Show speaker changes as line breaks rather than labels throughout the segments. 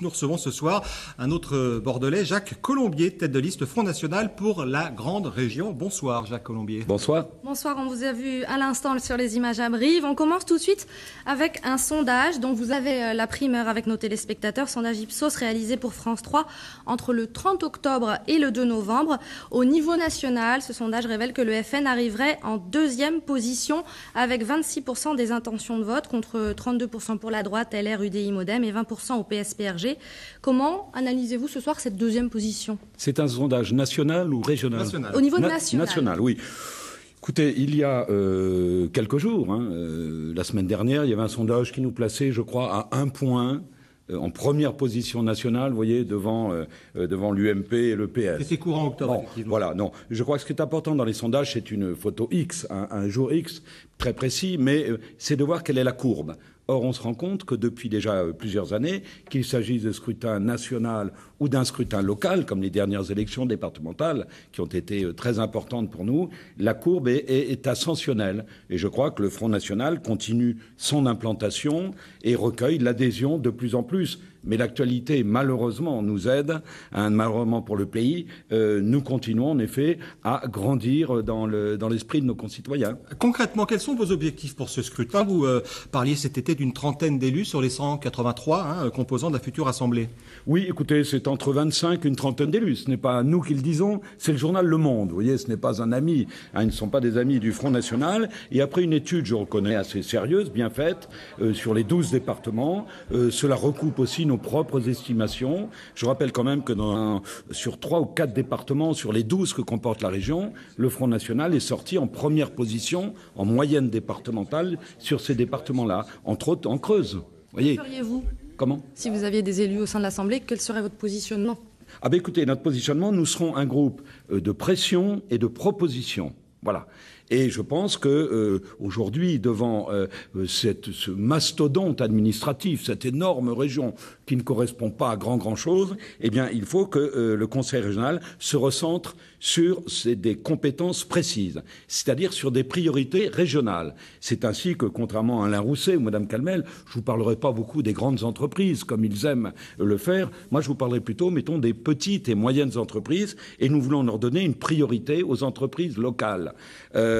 Nous recevons ce soir un autre euh, Bordelais, Jacques Colombier, tête de liste Front National pour la Grande Région. Bonsoir Jacques Colombier. Bonsoir.
Bonsoir, on vous a vu à l'instant sur les images à Brive. On commence tout de suite avec un sondage dont vous avez euh, la primeur avec nos téléspectateurs. Sondage Ipsos réalisé pour France 3 entre le 30 octobre et le 2 novembre. Au niveau national, ce sondage révèle que le FN arriverait en deuxième position avec 26% des intentions de vote contre 32% euh, pour la droite, LR, UDI, Modem et 20% au PSPR. Comment analysez-vous ce soir cette deuxième position
C'est un sondage national ou régional national. Au niveau national. National, oui. Écoutez, il y a euh, quelques jours, hein, euh, la semaine dernière, il y avait un sondage qui nous plaçait, je crois, à un point euh, en première position nationale, vous voyez, devant, devant l'UMP et le PS. C'était courant octobre, Voilà, non. Je crois que ce qui est important dans les sondages, c'est une photo X, un jour X, très précis, mais c'est de voir quelle est la courbe on se rend compte que depuis déjà euh, plusieurs années, qu'il s'agisse de scrutin national ou d'un scrutin local, comme les dernières élections départementales, qui ont été euh, très importantes pour nous, la courbe est, ascensionnelle. Et je crois que le Front National continue son implantation et recueille l'adhésion de plus en plus. Mais l'actualité, malheureusement, nous aide, un hein, malheureusement pour le pays. Euh, nous continuons, en effet, à grandir dans, l'esprit le, dans de nos concitoyens. Concrètement, quels sont vos objectifs pour ce scrutin Vous parliez cet été une trentaine d'élus sur les 183 hein, euh, composants de la future Assemblée. Oui, écoutez, c'est entre 25 et une trentaine d'élus. Ce n'est pas nous qui le disons, c'est le journal Le Monde. Vous voyez, ce n'est pas un ami. Hein, ils ne sont pas des amis du Front National. Et après une étude, je reconnais, assez sérieuse, bien faite, euh, sur les 12 départements, euh, cela recoupe aussi nos propres estimations. Je rappelle quand même que dans sur 3 ou 4 départements, sur les 12 que comporte la région, le Front National est sorti en première position, en moyenne départementale, sur ces départements-là. Entre en creuse. Voyez. vous Comment
Si vous aviez des élus au sein de l'Assemblée, quel serait votre positionnement
ah ben écoutez, notre positionnement, nous serons un groupe euh, de pression et de proposition. Voilà. Et je pense que euh, aujourd'hui, devant euh, cette, ce mastodonte administratif, cette énorme région qui ne correspond pas à grand grand chose, eh bien, il faut que euh, le Conseil régional se recentre sur des compétences précises, c'est-à-dire sur des priorités régionales. C'est ainsi que, contrairement à Alain Rousset ou Madame Calmel, je vous parlerai pas beaucoup des grandes entreprises comme ils aiment le faire. Moi, je vous parlerai plutôt, mettons, des petites et moyennes entreprises, et nous voulons leur donner une priorité aux entreprises locales.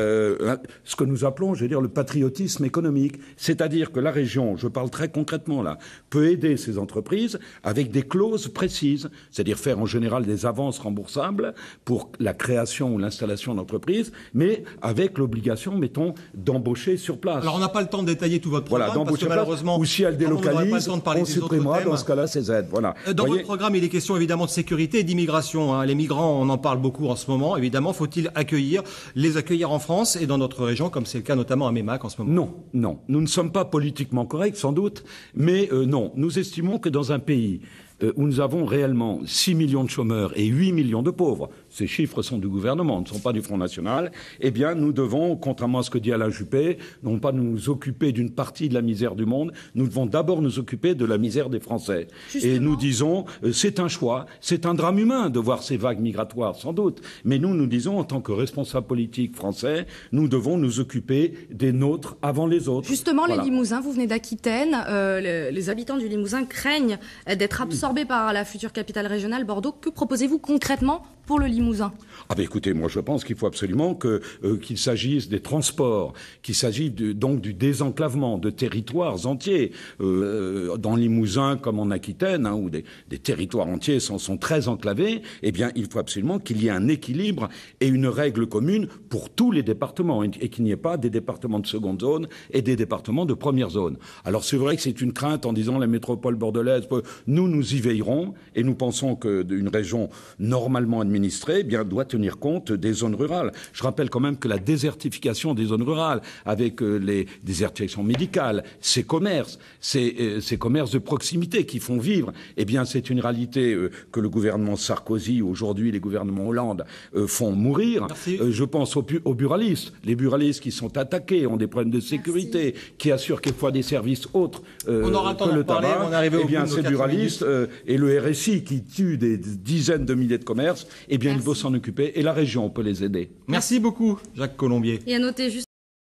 Euh, ce que nous appelons, je veux dire, le patriotisme économique. C'est-à-dire que la région, je parle très concrètement là, peut aider ces entreprises avec des clauses précises, c'est-à-dire faire en général des avances remboursables pour la création ou l'installation d'entreprises, mais avec l'obligation, mettons, d'embaucher sur place. Alors on n'a pas le temps de détailler tout votre programme, voilà, parce que malheureusement, ou si elle délocalise, on, supprimera dans ce cas-là ces aides. Voilà. Euh, dans votre programme, il est question évidemment de sécurité et d'immigration. Hein. Les migrants, on en parle beaucoup en ce moment. Évidemment, faut-il accueillir, les accueillir en France et dans notre région, comme c'est le cas notamment à Mémac en ce moment Non, non. Nous ne sommes pas politiquement corrects, sans doute, mais euh, non. Nous estimons que dans un pays euh, où nous avons réellement 6 millions de chômeurs et 8 millions de pauvres, ces chiffres sont du gouvernement, ne sont pas du Front National, eh bien nous devons, contrairement à ce que dit Alain Juppé, non pas nous occuper d'une partie de la misère du monde, nous devons d'abord nous occuper de la misère des Français. Et nous disons, euh, c'est un choix, c'est un drame humain de voir ces vagues migratoires, sans doute, mais nous, nous disons, en tant que responsables politiques français, nous devons nous occuper des nôtres avant les autres. Justement, les
Limousins, vous venez d'Aquitaine, euh, les, habitants du Limousin craignent d'être hmm. absorbés par la future capitale régionale Bordeaux. Que proposez-vous concrètement pour le Limousin
ah ben écoutez, moi je pense qu'il faut absolument que euh, qu'il s'agisse des transports, qu'il s'agisse donc du désenclavement de territoires entiers euh, euh, dans Limousin comme en Aquitaine hein, où des, territoires entiers sont, sont très enclavés. Eh bien, il faut absolument qu'il y ait un équilibre et une règle commune pour tous les départements et, et qu'il n'y ait pas des départements de seconde zone et des départements de première zone. Alors c'est vrai que c'est une crainte en disant la métropole bordelaise, nous nous y veillerons et nous pensons que qu'une région normalement administrée eh bien, doit tenir compte des zones rurales. Je rappelle quand même que la désertification des zones rurales, avec euh, les désertifications médicales, ces commerces, euh, ces, commerces de proximité qui font vivre, eh bien, c'est une réalité euh, que le gouvernement Sarkozy, aujourd'hui les gouvernements Hollande, font mourir. Je pense aux, buralistes, les buralistes qui sont attaqués, ont des problèmes de sécurité, qui assurent quelquefois des services autres on aura que le parler, tabac. On eh bien, ces buralistes euh, et le RSI qui tue des dizaines de milliers de commerces, eh bien, il faut s'en occuper et la région peut les aider. Merci beaucoup, Jacques Colombier.
à